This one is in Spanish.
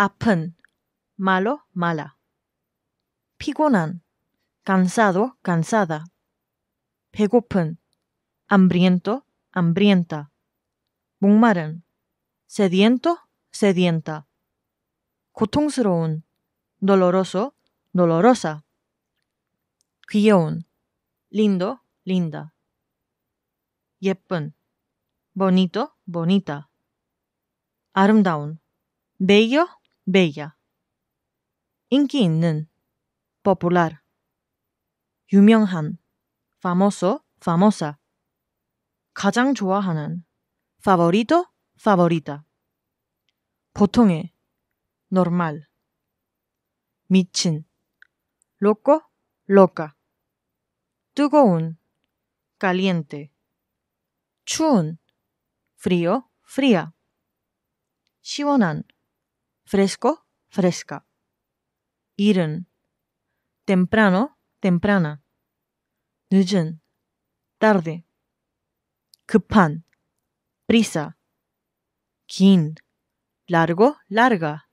Apen, malo, mala. Pigonan, cansado, cansada. 배고픈, hambriento, hambrienta. 목마른, sediento, sedienta. 고통스러운, doloroso, dolorosa. 귀여운, lindo, linda. Yepun, bonito, bonita. 아름다운, bello, bella, 인기 있는, popular, 유명한, famoso, famosa, 가장 좋아하는, favorito, favorita, 보통의, normal, 미친, loco, loca, 뜨거운, caliente, 추운, frío, fría, 시원한, fresco, fresca. Iren, temprano, temprana. 늦은, tarde. 급한, prisa. 긴, largo, larga.